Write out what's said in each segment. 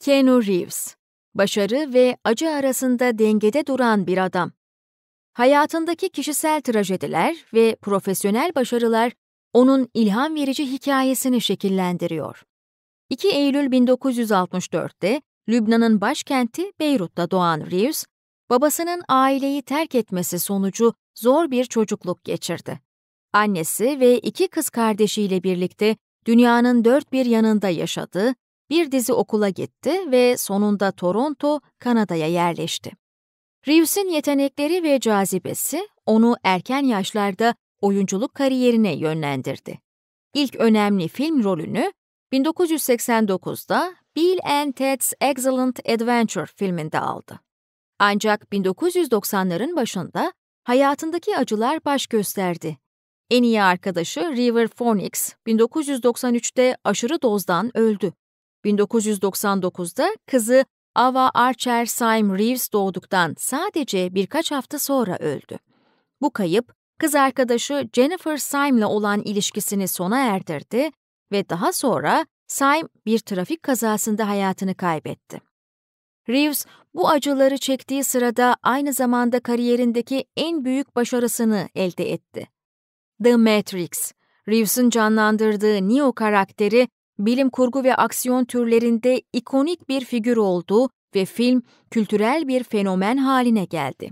Keanu Reeves, başarı ve acı arasında dengede duran bir adam. Hayatındaki kişisel trajediler ve profesyonel başarılar onun ilham verici hikayesini şekillendiriyor. 2 Eylül 1964'te Lübnan'ın başkenti Beyrut'ta doğan Reeves, babasının aileyi terk etmesi sonucu zor bir çocukluk geçirdi. Annesi ve iki kız kardeşiyle birlikte dünyanın dört bir yanında yaşadı bir dizi okula gitti ve sonunda Toronto, Kanada'ya yerleşti. Reeves'in yetenekleri ve cazibesi onu erken yaşlarda oyunculuk kariyerine yönlendirdi. İlk önemli film rolünü 1989'da Bill and Ted's Excellent Adventure filminde aldı. Ancak 1990'ların başında hayatındaki acılar baş gösterdi. En iyi arkadaşı River Phoenix 1993'te aşırı dozdan öldü. 1999'da kızı Ava Archer Syme Reeves doğduktan sadece birkaç hafta sonra öldü. Bu kayıp, kız arkadaşı Jennifer Syme'le olan ilişkisini sona erdirdi ve daha sonra Syme bir trafik kazasında hayatını kaybetti. Reeves bu acıları çektiği sırada aynı zamanda kariyerindeki en büyük başarısını elde etti. The Matrix, Reeves'in canlandırdığı Neo karakteri bilim kurgu ve aksiyon türlerinde ikonik bir figür oldu ve film kültürel bir fenomen haline geldi.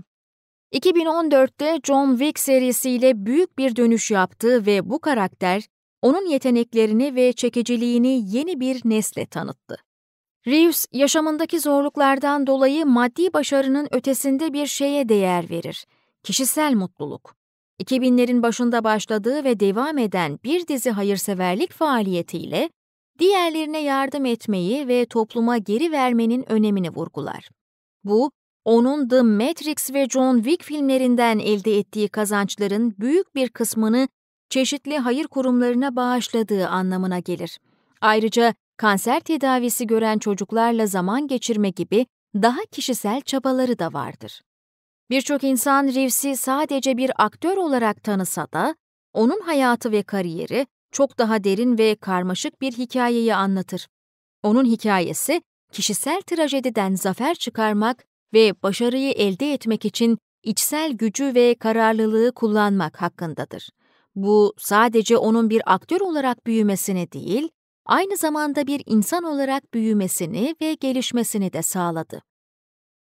2014'te John Wick serisiyle büyük bir dönüş yaptı ve bu karakter onun yeteneklerini ve çekiciliğini yeni bir nesle tanıttı. Reeves yaşamındaki zorluklardan dolayı maddi başarının ötesinde bir şeye değer verir. Kişisel mutluluk. 2000'lerin başında başladığı ve devam eden bir dizi hayırseverlik faaliyetiyle diğerlerine yardım etmeyi ve topluma geri vermenin önemini vurgular. Bu, onun The Matrix ve John Wick filmlerinden elde ettiği kazançların büyük bir kısmını çeşitli hayır kurumlarına bağışladığı anlamına gelir. Ayrıca kanser tedavisi gören çocuklarla zaman geçirme gibi daha kişisel çabaları da vardır. Birçok insan Reeves'i sadece bir aktör olarak tanısa da, onun hayatı ve kariyeri çok daha derin ve karmaşık bir hikayeyi anlatır. Onun hikayesi, kişisel trajediden zafer çıkarmak ve başarıyı elde etmek için içsel gücü ve kararlılığı kullanmak hakkındadır. Bu sadece onun bir aktör olarak büyümesini değil, aynı zamanda bir insan olarak büyümesini ve gelişmesini de sağladı.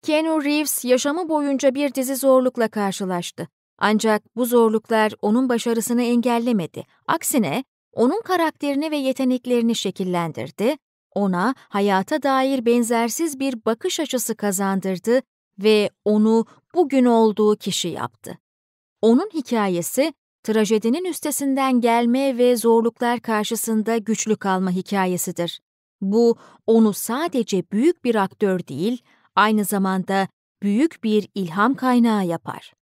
Keanu Reeves yaşamı boyunca bir dizi zorlukla karşılaştı. Ancak bu zorluklar onun başarısını engellemedi. Aksine onun karakterini ve yeteneklerini şekillendirdi, ona hayata dair benzersiz bir bakış açısı kazandırdı ve onu bugün olduğu kişi yaptı. Onun hikayesi, trajedinin üstesinden gelme ve zorluklar karşısında güçlü kalma hikayesidir. Bu, onu sadece büyük bir aktör değil, aynı zamanda büyük bir ilham kaynağı yapar.